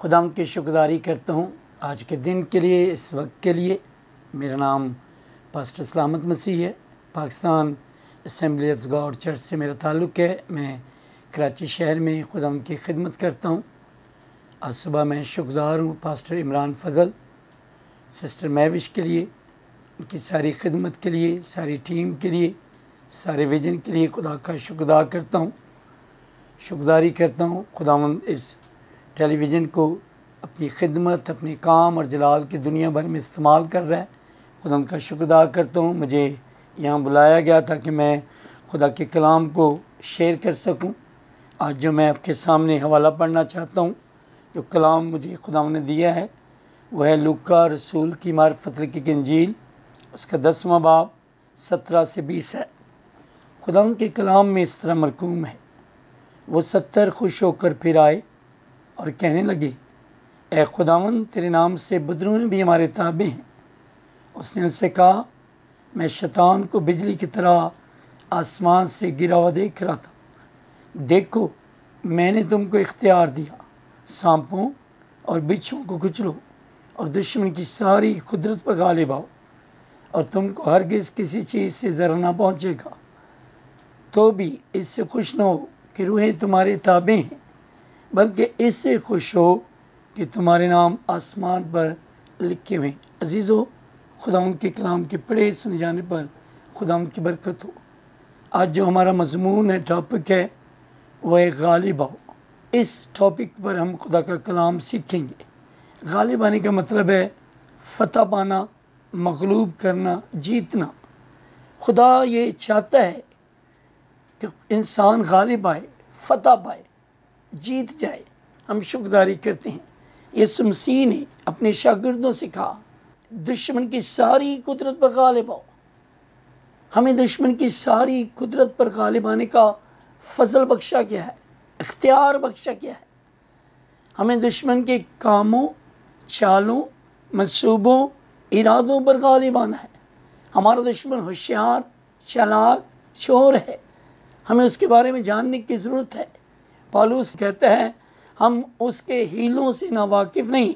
खुदा की शुक्रगुजारी करता हूँ आज के दिन के लिए इस वक्त के लिए मेरा नाम पास्टर सलामत मसीह है Pakistan assembly of God church से मेरा ताल्लुक़ है मैं कराची शहर में खुदा की खिदमत करता हूँ आज सुबह मैं शुक्रगुजार हूँ पास्टर इमरान फजल सिस्टर महविश के लिए उनकी सारी खिदमत के लिए सारी टीम के लिए सारे विजन के लिए खुदा का शुक्र करता हूँ शुक्रगुजारी करता हूँ खुदा इस टेलीविज़न को अपनी खिदमत अपने काम और जलाल की दुनिया भर में इस्तेमाल कर रहे हैं खुदा उनका शुक्र अदा करता हूँ मुझे यहाँ बुलाया गया था कि मैं खुदा के कलाम को शेयर कर सकूँ आज जो मैं आपके सामने हवाला पढ़ना चाहता हूँ जो कलाम मुझे खुदा ने दिया है वह है लुका रसूल की फतर की गंजील उसका दसवां बाब सत्रह से बीस है खुदा के कलाम में इस तरह मरकूम है वो सत्तर खुश होकर फिर आए और कहने लगे ए खुदावन तेरे नाम से बदरुएँ भी हमारे ताबे हैं उसने उनसे कहा मैं शैतान को बिजली की तरह आसमान से गिरा हुआ देख रहा था देखो मैंने तुमको इख्तियार दिया सांपों और बिच्छों को कुचलो और दुश्मन की सारी कुदरत पर गाले बाओ और तुमको हरगिज़ किसी चीज़ से जर ना पहुँचेगा तो भी इससे खुश न हो कि रूहें तुम्हारे ताबे हैं बल्कि इससे खुश हो कि तुम्हारे नाम आसमान पर लिखे हुए अजीज़ो खुदा उनके कलाम के पढ़े सुने जाने पर खुदा उनकी बरकत हो आज जो हमारा मजमून है टॉपिक है वह है गालिब आओ इस टॉपिक पर हम खुदा का कलाम सीखेंगे गालिब आने का मतलब है फतह पाना मगलूब करना जीतना खुदा ये चाहता है कि इंसान गालिब आए फतह पाए जीत जाए हम शुक्रदारी करते हैं इस मसीह ने अपने शागिर्दों से कहा दुश्मन की सारी कुदरत पर गालिब आओ हमें दुश्मन की सारी कुदरत पर गालिब आने का फजल बख्शा क्या है इख्तियार बख्शा क्या है हमें दुश्मन के कामों चालों मनसूबों इरादों पर गालिब आना है हमारा दुश्मन होशियार चलाक शोर है हमें उसके बारे में जानने की ज़रूरत है पालूस कहते हैं हम उसके हीलों से ना वाकिफ़ नहीं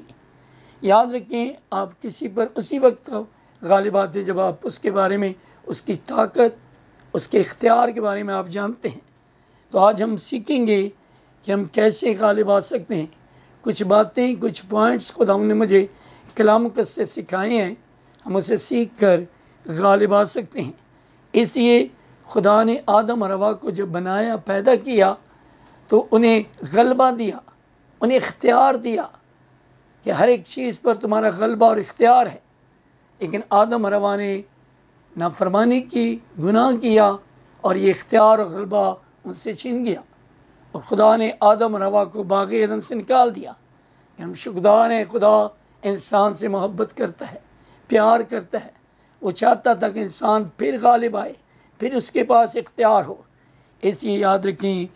याद रखें आप किसी पर उसी वक्त गालिब आते हैं जब आप उसके बारे में उसकी ताकत उसके इख्तियार के बारे में आप जानते हैं तो आज हम सीखेंगे कि हम कैसे गालिब आ सकते हैं कुछ बातें कुछ पॉइंट्स खुदा ने मुझे कलाम से सिखाए हैं हम उसे सीख कर गालिब आ सकते हैं इसलिए खुदा ने आदम रवा को जब बनाया पैदा किया तो उन्हें गलबा दिया उन्हें इख्तियार दिया कि हर एक चीज़ पर तुम्हारा गलबा और इख्तियार है लेकिन आदम रवा ने नाफरमानी की गुनाह किया और ये इख्तियार और गलबा उनसे छीन गया और खुदा ने आदम रवा को बागी से निकाल दिया हम शुकदान है खुदा इंसान से मोहब्बत करता है प्यार करता है वो चाहता था कि इंसान फिर गालिब आए फिर उसके पास इख्तियार हो इसलिए याद रखें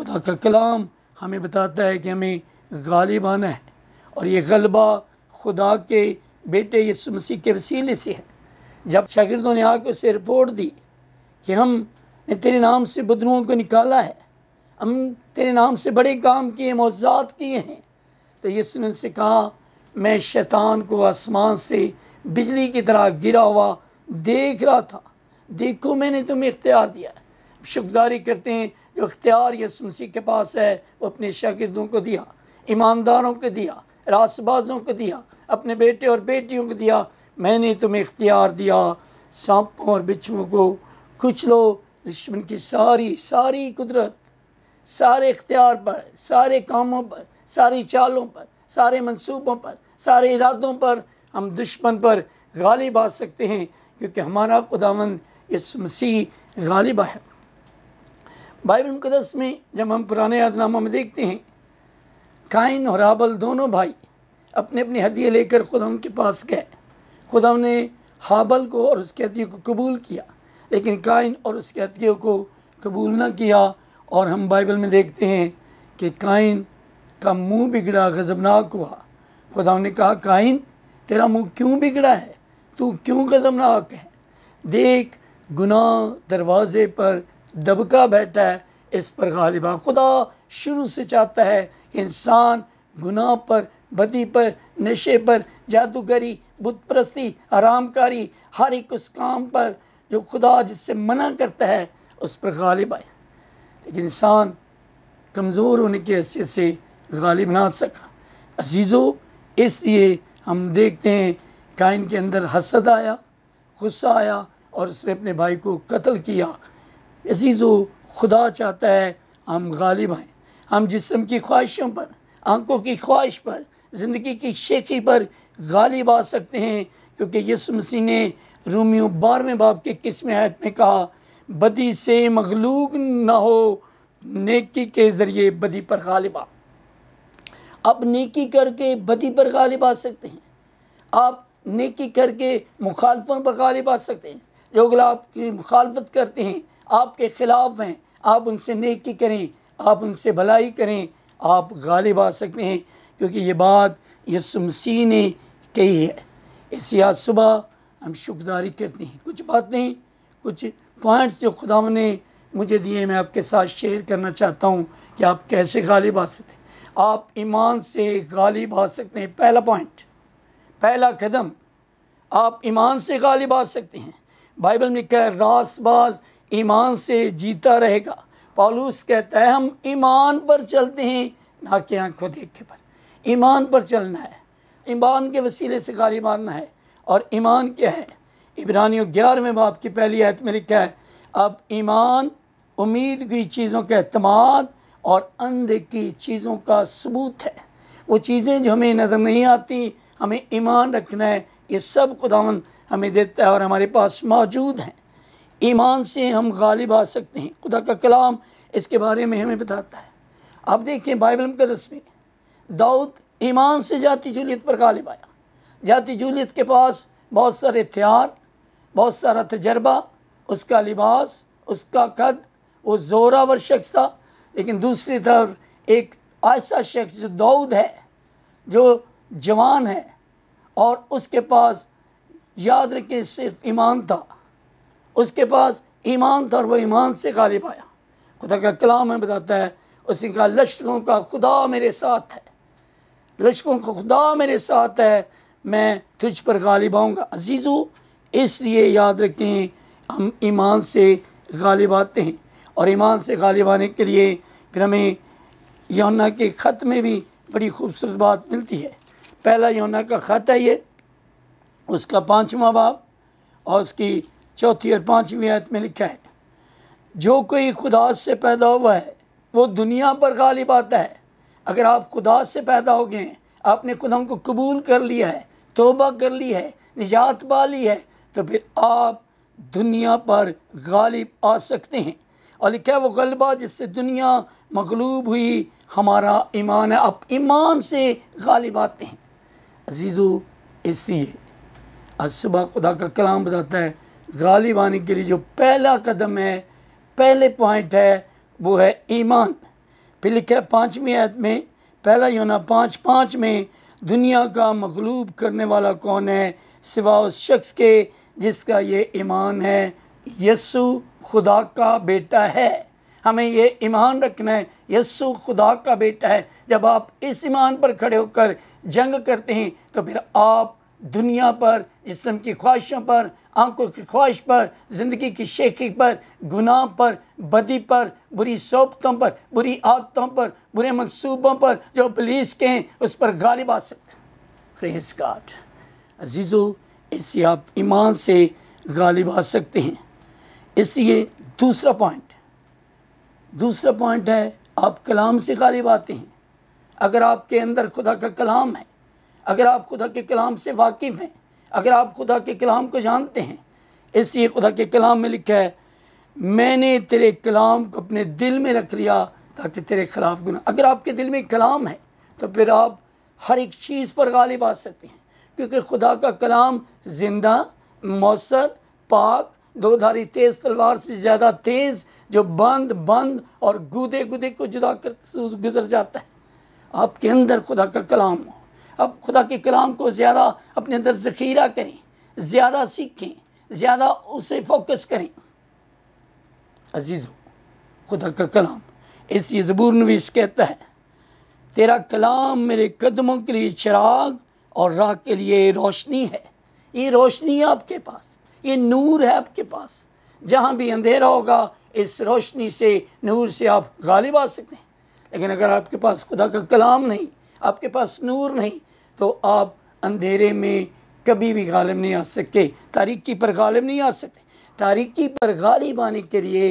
खुदा का कलाम हमें बताता है कि हमें गालिब आना है और ये गलबा खुदा के बेटे यसु मसीह के वसीले से है जब शागिर्दों ने आकर उसे रिपोर्ट दी कि हम ने तेरे नाम से बदरुओं को निकाला है हम तेरे नाम से बड़े काम किए मौजाद किए हैं तो यसु ने उनसे कहा मैं शैतान को आसमान से बिजली की तरह गिरा हुआ देख रहा था देखो मैंने तुम्हें इख्तियार दिया शुक्रगुजारी करते हैं जो इख्तियार यसु के पास है वो अपने शागिर्दों को दिया ईमानदारों को दिया रासबाजों को दिया अपने बेटे और बेटियों को दिया मैंने तुम्हें इख्तियार दिया सांपों और बिच्छुओं को लो दुश्मन की सारी सारी कुदरत सारे इख्तियार पर सारे कामों पर सारी चालों पर सारे मंसूबों पर सारे इरादों पर हम दुश्मन पर गालिब आ सकते हैं क्योंकि हमारा खुदावन इस मसीह गालिबा है बाइबल मुकदस में जब हम पुराने यादनामा में देखते हैं काइन और हाबल दोनों भाई अपने अपने हदिये लेकर खुदा के पास गए खुदा ने हाबल को और उसके हदिये को कबूल किया लेकिन काइन और उसके हदियों को कबूल ना किया और हम बाइबल में देखते हैं कि काइन का मुंह बिगड़ा गज़बनाक हुआ खुदा ने कहा काइन तेरा मुंह क्यों बिगड़ा है तू क्यों गज़बनाक है देख गुनाह दरवाज़े पर दबका बैठा है इस पर गालिबा खुदा शुरू से चाहता है कि इंसान गुनाह पर बदी पर नशे पर जादूगरी बुतप्रस्ती आरामकारी हर एक उस काम पर जो खुदा जिससे मना करता है उस पर गालिब आए लेकिन इंसान कमज़ोर होने की हैसियत से गालिब ना सका अजीज़ों इसलिए हम देखते हैं कायन के अंदर हसद आया गुस्सा आया और उसने अपने भाई को कत्ल किया अजीज़ो खुदा चाहता है हम गालिब आएँ हम जिसम की ख्वाहिशों पर आंखों की ख्वाहिश पर ज़िंदगी की शेखी पर गालिब आ सकते हैं क्योंकि यसु मसीह ने रूमियो बारहवें बाप के किस्म आयत में कहा बदी से मखलूक ना हो नेकी के ज़रिए बदी पर गालिब आ आप नेकी करके बदी पर गालिब आ सकते हैं आप नेकी करके मुखालफों पर गालिब आ सकते हैं जो अगला आपकी मुखालफत करते हैं आपके ख़िलाफ़ हैं आप उनसे नेकी करें आप उनसे भलाई करें आप गालिब आ सकते हैं क्योंकि ये बात यसुम मसीह ने कही है इसी आज सुबह हम शुक्रगुजारी करते हैं कुछ बातें कुछ पॉइंट्स जो खुदा ने मुझे दिए मैं आपके साथ शेयर करना चाहता हूँ कि आप कैसे गालिब आ सकते हैं आप ईमान से गालिब आ सकते हैं पहला पॉइंट पहला कदम आप ईमान से गालिब आ सकते हैं बाइबल में कह बाज़ ईमान से जीता रहेगा पालूस कहता है हम ईमान पर चलते हैं ना कि आँखों देखे पर ईमान पर चलना है ईमान के वसीले से गाली मारना है और ईमान क्या है इब्रानियों ग्यारहवें बाप की पहली आयत में लिखा है अब ईमान उम्मीद की चीज़ों के अतमाद और अंध की चीज़ों का सबूत है वो चीज़ें जो हमें नज़र नहीं आती हमें ईमान रखना है ये सब खुदावन हमें देता है और हमारे पास मौजूद हैं ईमान से हम गालिब आ सकते हैं खुदा का कलाम इसके बारे में हमें बताता है आप देखें बाइबल मुकदस में दाऊद ईमान से जाति जूलियत पर गालिब आया जाति जूलियत के पास बहुत सारे हथियार बहुत सारा तजर्बा उसका लिबास उसका कद वो जोरावर शख्स था लेकिन दूसरी तरफ एक ऐसा शख्स जो दाऊद है जो जवान है और उसके पास याद रखें सिर्फ ईमान था उसके पास ईमान था और वह ईमान से गालिब आया खुदा का कलाम है बताता है उसने कहा लश्करों का खुदा मेरे साथ है लश्करों का खुदा मेरे साथ है मैं तुझ पर गालिब आऊँगा अजीज़ो इसलिए याद रखें हम ईमान से गालिब आते हैं और ईमान से गालिब आने के लिए फिर हमें यौना के ख़त में भी बड़ी खूबसूरत बात मिलती है पहला यौना का ख़त है ये उसका पाँचवा बाब और उसकी चौथी और पाँचवीं आयत में लिखा है जो कोई खुदा से पैदा हुआ है वो दुनिया पर गालिब आता है अगर आप खुदा से पैदा हो गए आपने खुदा को कबूल कर लिया है तोबा कर ली है निजात पा ली है तो फिर आप दुनिया पर गालिब आ सकते हैं और लिखा है वो गलबा जिससे दुनिया मकलूब हुई हमारा ईमान है आप ईमान से गालिब आते हैं अजीज़ो इसलिए आज सुबह खुदा का कलाम बताता है गालिब आने के लिए जो पहला कदम है पहले पॉइंट है वो है ईमान फिर लिखा है पाँचवीं आयत में पहला योना पाँच पाँच में दुनिया का मकलूब करने वाला कौन है सिवा उस शख्स के जिसका ये ईमान है यस्सु खुदा का बेटा है हमें ये ईमान रखना है यस्सु खुदा का बेटा है जब आप इस ईमान पर खड़े होकर जंग करते हैं तो फिर आप दुनिया पर जिसम की ख्वाहिशों पर आंखों की ख्वाहिश पर ज़िंदगी की शेखी पर गुनाह पर बदी पर बुरी सोबतों पर बुरी आदतों पर बुरे मनसूबों पर जो पुलिस के हैं उस पर गालिब आ सकते फ्रेज काट अजीज़ो इसे आप ईमान से गालिब आ सकते हैं इसलिए दूसरा पॉइंट दूसरा पॉइंट है आप कलाम से गालिब आते हैं अगर आपके अंदर खुदा का कलाम है अगर आप खुदा के कलाम से वाकिफ़ हैं अगर आप खुदा के कलाम को जानते हैं इसलिए खुदा के कलाम में लिखा है मैंने तेरे कलाम को अपने दिल में रख लिया ताकि तेरे खिलाफ गुना अगर आपके दिल में कलाम है तो फिर आप हर एक चीज़ पर गालिब आ सकते हैं क्योंकि खुदा का कलाम ज़िंदा मौसर पाक दोधारी तेज़ तलवार से ज़्यादा तेज़ जो बंद बंद और गुदे गुदे को जुदा कर गुजर जाता है आपके अंदर खुदा का कलाम हो अब खुदा के कलाम को ज़्यादा अपने अंदर ज़ख़ीरा करें ज़्यादा सीखें ज़्यादा उसे फोकस करें हो खुदा का कलाम इसलिए ज़बूर नवीस कहता है तेरा कलाम मेरे कदमों के लिए चिराग और राह के लिए रोशनी है ये रोशनी है आपके पास ये नूर है आपके पास जहाँ भी अंधेरा होगा इस रोशनी से नूर से आप गालिब आ सकते हैं लेकिन अगर आपके पास खुदा का कलाम नहीं आपके पास नूर नहीं तो आप अंधेरे में कभी भी गालिब नहीं आ सकते तारीकी पर गालिब नहीं आ सकते तारीकी पर गालिब आने के लिए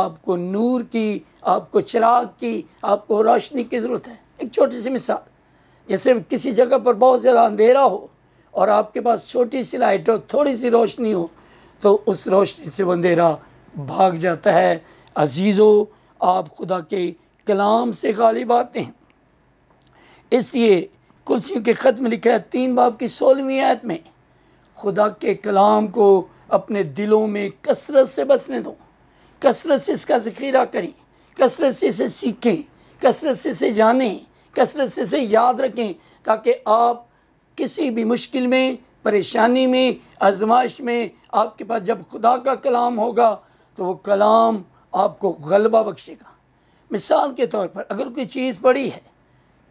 आपको नूर की आपको चिराग की आपको रोशनी की ज़रूरत है एक छोटी सी मिसाल जैसे किसी जगह पर बहुत ज़्यादा अंधेरा हो और आपके पास छोटी सी लाइट हो थोड़ी सी रोशनी हो तो उस रोशनी से वो अंधेरा भाग जाता है अजीज़ो आप खुदा के कलाम से गालिब आते हैं इसलिए कुर्सियों के ख़त में लिखा है तीन बाब की सोलहवीं आयत में खुदा के कलाम को अपने दिलों में कसरत से बसने दो कसरत से इसका ज़खीरा करें कसरत से इसे सीखें कसरत से इसे जानें कसरत से इसे याद रखें ताकि आप किसी भी मुश्किल में परेशानी में आजमाइश में आपके पास जब खुदा का कलाम होगा तो वो कलाम आपको गलबा बख्शेगा मिसाल के तौर पर अगर कोई चीज़ पड़ी है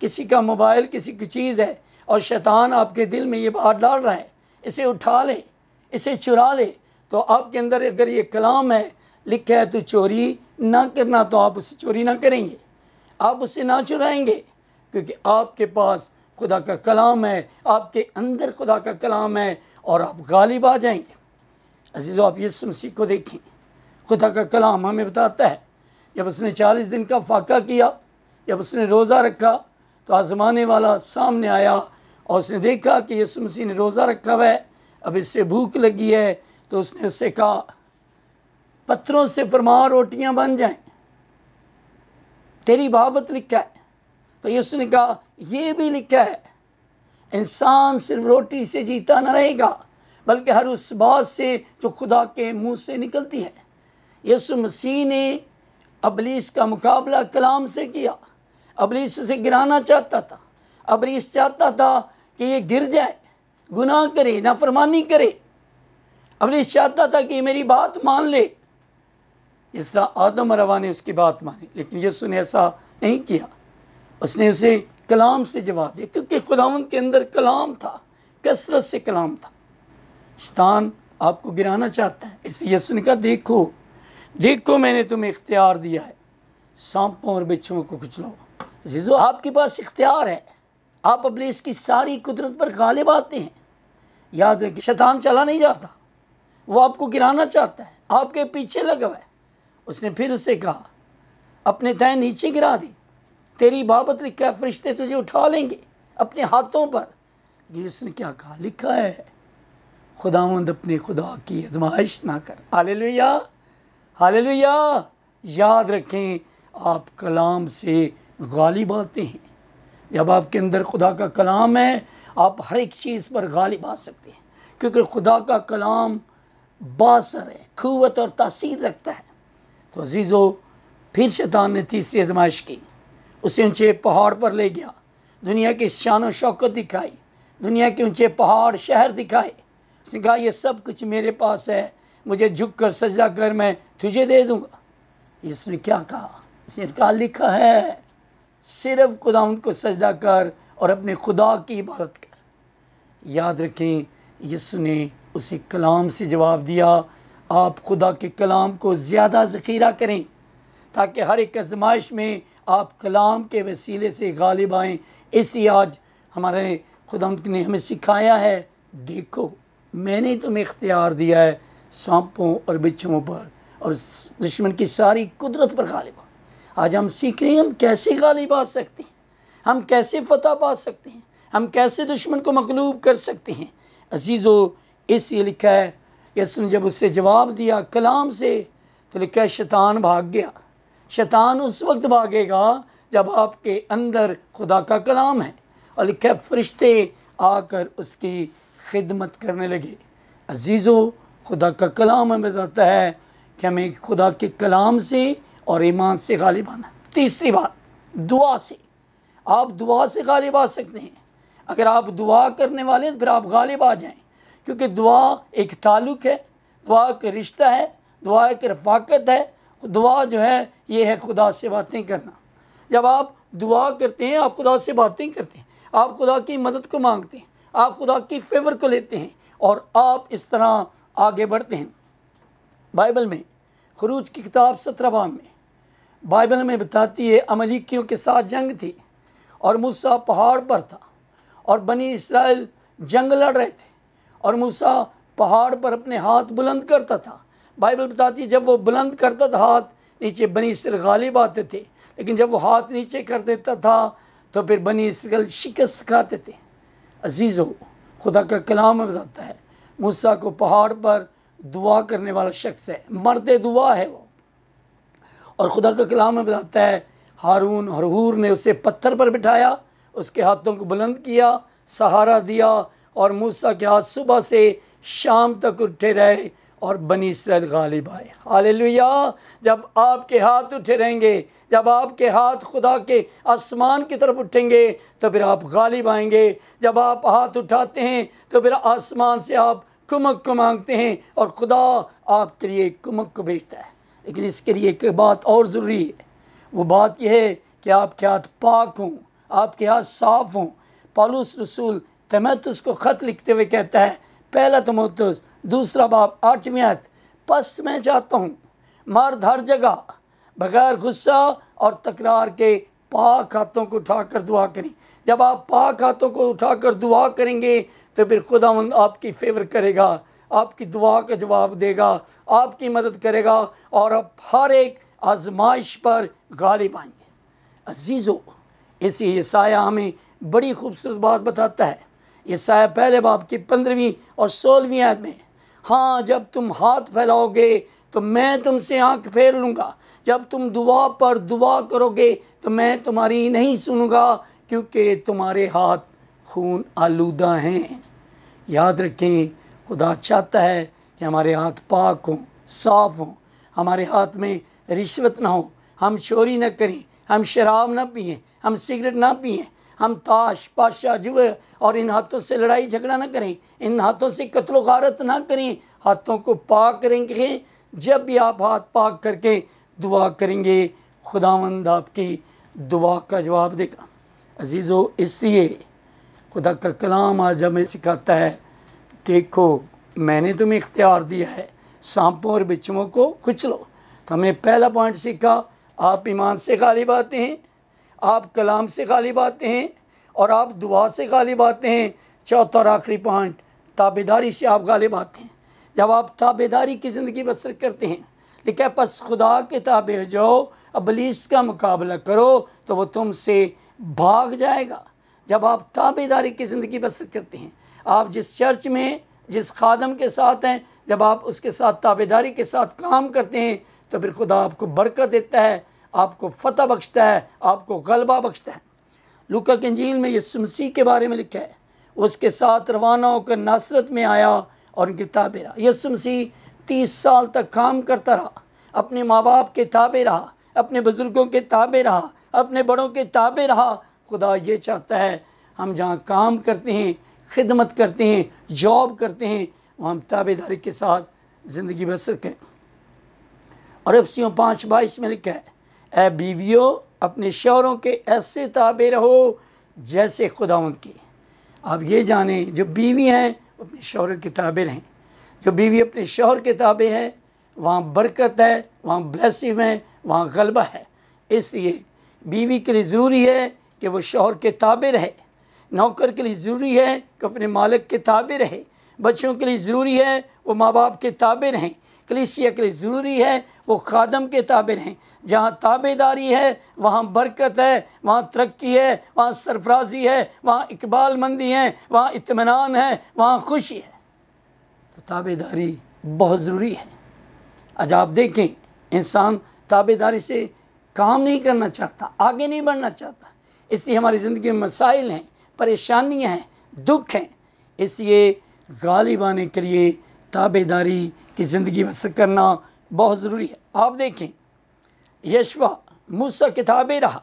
किसी का मोबाइल किसी की चीज़ है और शैतान आपके दिल में ये बात डाल रहा है इसे उठा ले इसे चुरा ले तो आपके अंदर अगर ये कलाम है लिखा है तो चोरी ना करना तो आप उससे चोरी ना करेंगे आप उससे ना चुराएंगे क्योंकि आपके पास खुदा का कलाम है आपके अंदर खुदा का कलाम है और आप गालिब आ जाएंगे अजीज़ आप ये मसीह को देखें खुदा का कलाम हमें बताता है जब उसने चालीस दिन का फाका किया जब उसने रोज़ा रखा तो आजमाने वाला सामने आया और उसने देखा कि यसु मसीह ने रोज़ा रखा हुआ है अब इससे भूख लगी है तो उसने उससे कहा पत्थरों से फरमा रोटियां बन जाएं तेरी बाबत लिखा है तो यसु ने कहा यह भी लिखा है इंसान सिर्फ रोटी से जीता ना रहेगा बल्कि हर उस बात से जो खुदा के मुंह से निकलती है यसु मसीह ने अबलीस का मुकाबला कलाम से किया अबलीस उसे गिराना चाहता था अबलीस चाहता था कि ये गिर जाए गुनाह करे नाफरमानी करे अबलीस चाहता था कि मेरी बात मान ले इस तरह आदम रवा ने उसकी बात मानी लेकिन यसु ने ऐसा नहीं किया उसने उसे कलाम से जवाब दिया क्योंकि खुदावन के अंदर कलाम था कसरत से कलाम था शतान आपको गिराना चाहता है इस यसु ने कहा देखो देखो मैंने तुम्हें इख्तियार दिया है सांपों और बिच्छुओं को कुचलाओ जिज़ो आपके पास इख्तियार है आप अपने इसकी सारी कुदरत पर गालिब आते हैं याद रखिए शैतान चला नहीं जाता वो आपको गिराना चाहता है आपके पीछे लगा हुआ है उसने फिर उससे कहा अपने तय नीचे गिरा दी तेरी बाबत लिखा है फरिश्ते तुझे उठा लेंगे अपने हाथों पर ये उसने क्या कहा लिखा है खुदावंद अपने खुदा की आजमाइश ना कर हालेलुया हालेलुया याद रखें आप कलाम से गालिब आते हैं जब आपके अंदर खुदा का कलाम है आप हर एक चीज़ पर गालिब आ सकते हैं क्योंकि खुदा का कलाम बासर है क़वत और तासीर रखता है तो अजीज़ो फिर शैतान ने तीसरी आजमाइश की उसे ऊंचे पहाड़ पर ले गया दुनिया की शान शौकत दिखाई दुनिया के ऊंचे पहाड़ शहर दिखाए उसने कहा यह सब कुछ मेरे पास है मुझे झुक कर सजदा कर मैं तुझे दे दूँगा इसने क्या कहा इसने कहा लिखा है सिर्फ खुदाउंद को सजदा कर और अपने खुदा की इबादत कर याद रखें यसु ने उसे कलाम से जवाब दिया आप खुदा के कलाम को ज़्यादा ज़खीरा करें ताकि हर एक आजमाइश में आप कलाम के वसीले से गालिब आएँ इसलिए आज हमारे खुदा ने हमें सिखाया है देखो मैंने तुम्हें इख्तियार दिया है सांपों और बिच्छुओं पर और दुश्मन की सारी कुदरत पर गालिब आज हम सीख रहे हैं हम कैसे गाली पा सकते हैं हम कैसे फतह पा सकते हैं हम कैसे दुश्मन को मकलूब कर सकते हैं अजीज़ो इसलिए लिखा है यसु जब उससे जवाब दिया कलाम से तो लिखा है शैतान भाग गया शैतान उस वक्त भागेगा जब आपके अंदर खुदा का कलाम है और लिखा है फरिश्ते आकर उसकी खिदमत करने लगे अजीज़ो खुदा का कलाम हमें बताता है कि हमें खुदा के कलाम से और ईमान से गालिब आना तीसरी बात दुआ से आप दुआ से गालिब आ सकते हैं अगर आप दुआ करने वाले हैं तो फिर आप गालिब आ जाएं क्योंकि दुआ एक ताल्लुक़ है दुआ एक रिश्ता है दुआ एक रफाकत है दुआ जो है ये है खुदा से बातें करना जब आप दुआ करते हैं आप खुदा से बातें करते हैं आप खुदा की मदद को मांगते हैं आप खुदा की फेवर को लेते हैं और आप इस तरह आगे बढ़ते हैं बाइबल में खरूज की किताब सत्रह में बाइबल में बताती है अमरीकियों के साथ जंग थी और मूसा पहाड़ पर था और बनी इसराइल जंग लड़ रहे थे और मूसा पहाड़ पर अपने हाथ बुलंद करता था बाइबल बताती है जब वो बुलंद करता था हाथ नीचे बनी इसराइल गालिब आते थे लेकिन जब वो हाथ नीचे कर देता था तो फिर बनी इसराइल शिकस्त खाते थे अजीज़ हो खुदा का कलाम बताता है मूसा को पहाड़ पर दुआ करने वाला शख्स है मर्द दुआ है वो और खुदा का कलाम में बताता है हारून हरहूर ने उसे पत्थर पर बिठाया उसके हाथों को बुलंद किया सहारा दिया और मूसा के हाथ सुबह से शाम तक उठे रहे और बनी इसराइल गालिब आए हालेलुया जब आपके हाथ उठे रहेंगे जब आपके हाथ खुदा के आसमान की तरफ उठेंगे तो फिर आप गालिब आएंगे जब आप हाथ उठाते हैं तो फिर आसमान से आप कुमक को मांगते हैं और खुदा आपके लिए कुमक को भेजता है लेकिन इसके लिए एक बात और ज़रूरी है वो बात यह है कि आपके हाथ पाक हों आपके हाथ साफ़ हों पालूस रसूल तमतस को ख़त लिखते हुए कहता है पहला तमतस दूसरा बाप आठवीं पस में जाता हूँ मर्द हर जगह बगैर गुस्सा और तकरार के पाक हाथों को उठाकर दुआ करें जब आप पाक हाथों को उठाकर दुआ करेंगे तो फिर खुदा आपकी फेवर करेगा आपकी दुआ का जवाब देगा आपकी मदद करेगा और आप हर एक आजमाइश पर गालिब आएंगे अजीज़ो इसी ईसाया हमें बड़ी खूबसूरत बात बताता है ईसाया पहले बाप की पंद्रहवीं और सोलहवीं आयत में हाँ जब तुम हाथ फैलाओगे तो मैं तुमसे आंख फेर लूँगा जब तुम दुआ पर दुआ करोगे तो मैं तुम्हारी नहीं सुनूँगा क्योंकि तुम्हारे हाथ खून आलूदा हैं याद रखें खुदा चाहता है कि हमारे हाथ पाक हों साफ हों हमारे हाथ में रिश्वत ना हो हम चोरी ना करें हम शराब ना पिए हम सिगरेट ना पिए हम ताश पाशा जुए और इन हाथों से लड़ाई झगड़ा ना करें इन हाथों से कत्लो गारत ना करें हाथों को पाक करेंगे जब भी आप हाथ पाक करके दुआ करेंगे खुदावंद आपकी दुआ का जवाब देगा अजीज़ो इसलिए खुदा का कलाम आज हमें सिखाता है देखो मैंने तुम्हें इख्तियार दिया है सांपों और बिच्छुओं को कुचलो तो हमने पहला पॉइंट सीखा आप ईमान से खाली बातें हैं आप कलाम से खाली बातें हैं और आप दुआ से खाली बातें हैं चौथा और आखिरी पॉइंट ताबेदारी से आप खाली बातें हैं जब आप ताबेदारी की ज़िंदगी बसर करते हैं लिखा बस खुदा के ताबे जाओ अबलीस का मुकाबला करो तो वह तुमसे भाग जाएगा जब आप ताबेदारी की ज़िंदगी बसर करते हैं आप जिस चर्च में जिस खादम के साथ हैं जब आप उसके साथ ताबेदारी के साथ काम करते हैं तो फिर खुदा आपको बरकत देता है आपको फतह बख्शता है आपको गलबा बख्शता है लुका कंजील में यीशु के बारे में लिखा है उसके साथ रवाना होकर नासरत में आया और उनकी ताबे रहा यीशु तीस साल तक काम करता रहा अपने माँ बाप के ताबे रहा अपने बुज़ुर्गों के ताबे रहा अपने बड़ों के ताबे रहा खुदा ये चाहता है हम जहाँ काम करते हैं खिदमत करते हैं जॉब करते हैं वहाँ हम ताबेदारी के साथ ज़िंदगी बसर करें और अफसियों पाँच बाईस में लिखा है ए बीवियो अपने शहरों के ऐसे ताबे रहो जैसे खुदावंत के आप ये जानें जो बीवी हैं अपने शहर के ताबे रहें जो बीवी अपने शहर के ताबे है वहाँ बरकत है वहाँ ब्लैसिंग है वहाँ गलबा है इसलिए बीवी के लिए ज़रूरी है कि वो शोहर के ताबे रहे नौकर के लिए ज़रूरी है कि अपने मालिक के ताबे रहे बच्चों के लिए ज़रूरी है वो माँ बाप के ताबे रहें कलीसिया के लिए ज़रूरी है वो खादम के ताबे रहें जहाँ ताबेदारी है वहाँ बरकत है वहाँ तरक्की है वहाँ सरफराजी है वहाँ इकबाल मंदी है वहाँ इतमान है वहाँ खुशी है तो ताबेदारी बहुत ज़रूरी है आज आप देखें इंसान ताबेदारी से काम नहीं करना चाहता आगे नहीं बढ़ना चाहता इसलिए हमारी ज़िंदगी में मसाइल हैं परेशानियाँ हैं दुख हैं इसलिए गालिब आने के लिए ताबेदारी की ज़िंदगी बसर करना बहुत ज़रूरी है आप देखें यशवा मूसा किताबें रहा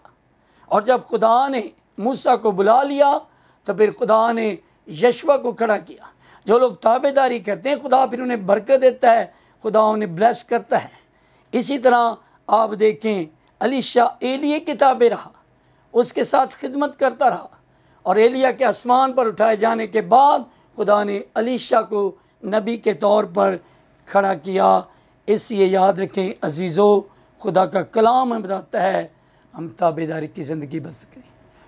और जब खुदा ने मूसा को बुला लिया तो फिर खुदा ने यशवा को खड़ा किया जो लोग ताबेदारी करते हैं खुदा फिर उन्हें बरकत देता है खुदा उन्हें ब्लेस करता है इसी तरह आप देखें अली शाह एलिए किताबें रहा उसके साथ खिदमत करता रहा और एलिया के आसमान पर उठाए जाने के बाद खुदा ने अलीशा को नबी के तौर पर खड़ा किया इसलिए याद रखें अजीज़ो खुदा का कलाम हमें बताता है हम ताबेदारी की ज़िंदगी बस करें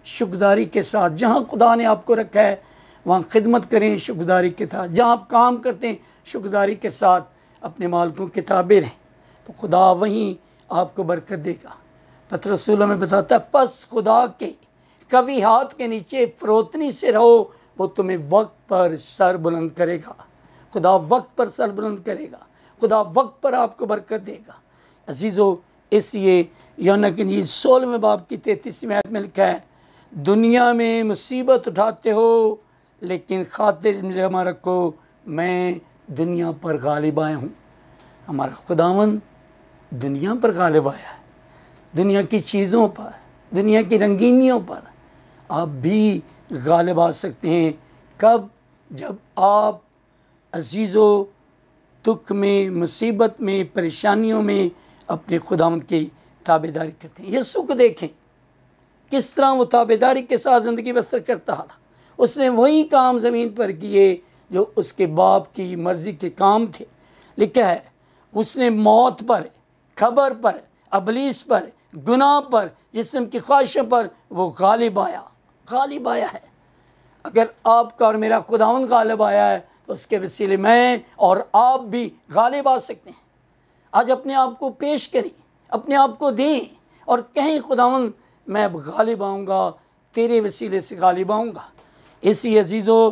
शुक्रगुजारी के साथ जहाँ खुदा ने आपको रखा है वहाँ खिदमत करें शुक्रगुजारी के साथ जहाँ आप काम करते हैं शुक्रगुजारी के साथ अपने मालकों के ताबे रहें तो खुदा वहीं आपको बरकत देगा पत्र रसूल हमें बताता है पस खुदा के कभी हाथ के नीचे फरोतनी से रहो वो तुम्हें वक्त पर सर बुलंद करेगा खुदा वक्त पर सर बुलंद करेगा खुदा वक्त पर आपको बरकत देगा अजीज़ो इसलिए यौना की नीज सोलहवें बाप की तैतीसवीं मैथ में लिखा है दुनिया में मुसीबत उठाते हो लेकिन खातिर जमा रखो मैं दुनिया पर गालिब आया हूँ हमारा खुदावन दुनिया पर गालिब आया है दुनिया की चीज़ों पर दुनिया की रंगीनियों पर आप भी गालिब आ सकते हैं कब जब आप अजीज़ों दुख में मुसीबत में परेशानियों में अपने खुदाम की ताबेदारी करते हैं यसु को देखें किस तरह वो ताबेदारी के साथ ज़िंदगी बसर करता था उसने वही काम ज़मीन पर किए जो उसके बाप की मर्ज़ी के काम थे लिखा है उसने मौत पर खबर पर अबलीस पर गुनाह पर जिसम की ख्वाहिशों पर वो गालिब आया गालिब आया है अगर आपका और मेरा खुदा गालिब आया है तो उसके वसीले मैं और आप भी गालिब आ सकते हैं आज अपने आप को पेश करें अपने आप को दें और कहीं खुदा मैं अब गालिब आऊँगा तेरे वसीले से गालिब आऊँगा इसी अजीज़ों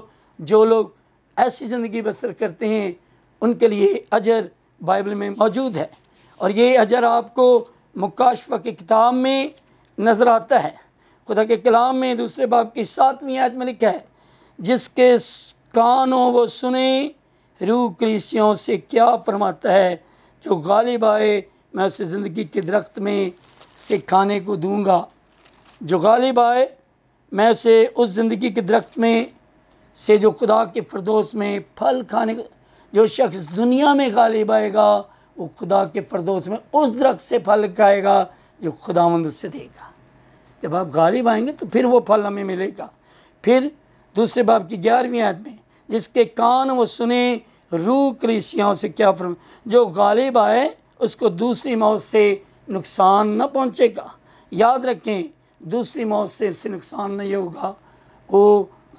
जो लोग ऐसी ज़िंदगी बसर करते हैं उनके लिए अजर बाइबल में मौजूद है और ये अजर आपको मुकाशफा की किताब में नज़र आता है खुदा के कलाम में दूसरे बाप की सातवीं आयत में लिखा है जिसके कान हो वो सुने रू कलीसियों से क्या फरमाता है जो गालिब आए मैं उसे ज़िंदगी के दरख्त में से खाने को दूंगा जो गालिब आए मैं उसे उस ज़िंदगी के दरख्त में से जो खुदा के फरदोस में फल खाने जो शख्स दुनिया में गालिब आएगा वो खुदा के फरदोस में उस दरख्त से फल खाएगा जो खुदा मंद उससे देगा जब आप गालिब आएंगे तो फिर वो फल हमें मिलेगा फिर दूसरे बाप की ग्यारहवीं आयत में जिसके कान वो सुने रू कलिसियाओं से क्या फर्म जो गालिब आए उसको दूसरी मौत से नुकसान न पहुँचेगा याद रखें दूसरी मौत से इससे नुकसान नहीं होगा वो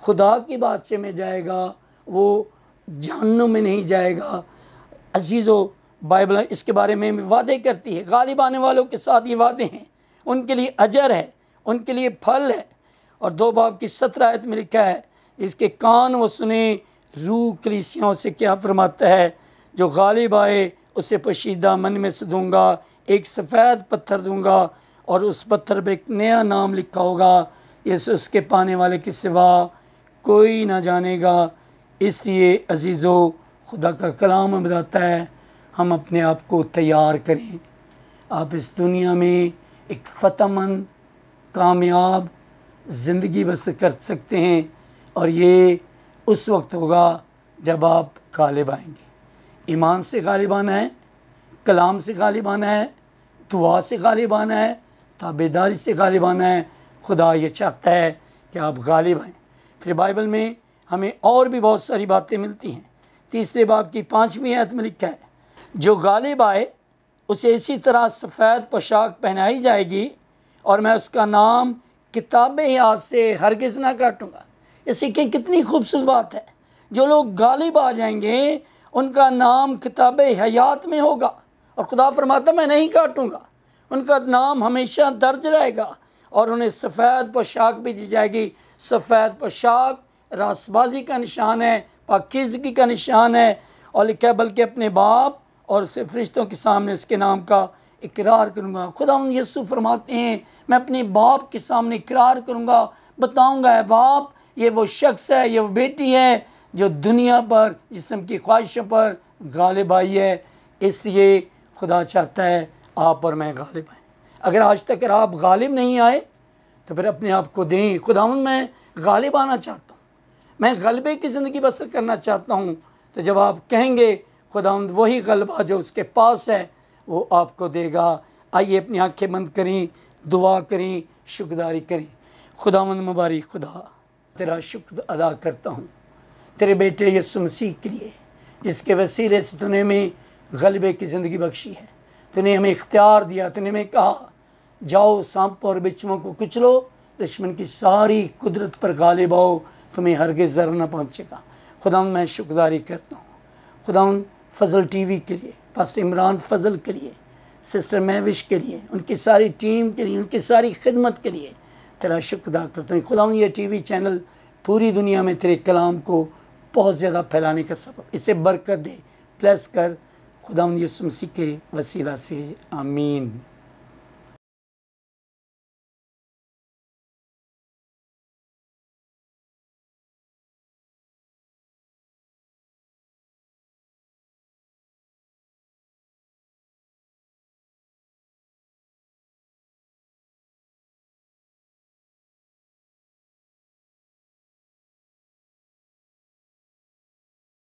खुदा की बादशाह में जाएगा वो जहन्नुम में नहीं जाएगा अजीज़ो बाइबल इसके बारे में वादे करती है गालिब आने वालों के साथ ये वादे हैं उनके लिए अजर है उनके लिए फल है और दो बाब की सत्रह आयत में लिखा है इसके कान वो सुने रू कलीसियों से क्या फरमाता है जो गालिब आए उसे पोशीदा मन में से दूँगा एक सफ़ेद पत्थर दूँगा और उस पत्थर पर एक नया नाम लिखा होगा इस उसके पाने वाले के सिवा कोई ना जानेगा इसलिए अजीज़ो खुदा का कलाम बताता है हम अपने आप को तैयार करें आप इस दुनिया में एक फ़तहमंद कामयाब ज़िंदगी बस कर सकते हैं और ये उस वक्त होगा जब आप गालिब आएंगे ईमान से गालिब आना है कलाम से गालिब आना है दुआ से गालिब आना है ताबेदारी से गालिब आना है खुदा ये चाहता है कि आप गालिब आएँ फिर बाइबल में हमें और भी बहुत सारी बातें मिलती हैं तीसरे बाब की पाँचवीं आयत में लिखा है जो गालिब आए उसे इसी तरह सफ़ेद पोशाक पहनाई जाएगी और मैं उसका नाम किताब याद से हरगिज़ ना काटूँगा ये सीखें कितनी खूबसूरत बात है जो लोग गालिब आ जाएंगे उनका नाम किताब हयात में होगा और खुदा फरमाता मैं नहीं काटूँगा उनका नाम हमेशा दर्ज रहेगा और उन्हें सफ़ेद पोशाक भी दी जाएगी सफ़ेद पोशाक रासबाजी का निशान है पाकिजगी का निशान है और लिखा बल्कि अपने बाप और उसके फरिश्तों के सामने उसके नाम का इकरार करूँगा खुदा यसु फरमाते हैं मैं अपने बाप के सामने इकरार करूँगा बताऊँगा है बाप ये वो शख्स है ये वो बेटी है जो दुनिया पर जिसम की ख्वाहिशों पर गालिब आई है इसलिए खुदा चाहता है आप और मैं गालिब आए अगर आज तक आप गालिब नहीं आए तो फिर अपने आप को दें खुदा मैं गालिब आना चाहता हूँ मैं गलबे की ज़िंदगी बसर करना चाहता हूँ तो जब आप कहेंगे खुदा वही गलबा जो उसके पास है वो आपको देगा आइए अपनी आंखें बंद करें दुआ करें शुक्रदारी करें खुदा मंद मुबारक खुदा तेरा शुक्र अदा करता हूँ तेरे बेटे यसु मसीह के लिए जिसके वसीले से तूने हमें गलबे की ज़िंदगी बख्शी है तूने हमें इख्तियार दिया तूने हमें कहा जाओ सांप और बिच्छुओं को कुचलो दुश्मन की सारी कुदरत पर गालिब आओ तुम्हें हरगे ज़र न पहुँचेगा खुदा मैं शुक्रगुजारी करता हूँ खुदा फजल टी वी के लिए पास्टर इमरान फजल के लिए सिस्टर महविश के लिए उनकी सारी टीम के लिए उनकी सारी खिदमत के लिए तेरा शुक्र अदा करता हूँ खुदा ये टी वी चैनल पूरी दुनिया में तेरे कलाम को बहुत ज़्यादा फैलाने का सबब इसे बरकत दे प्लस कर खुदा यसुमसी के वसीला से आमीन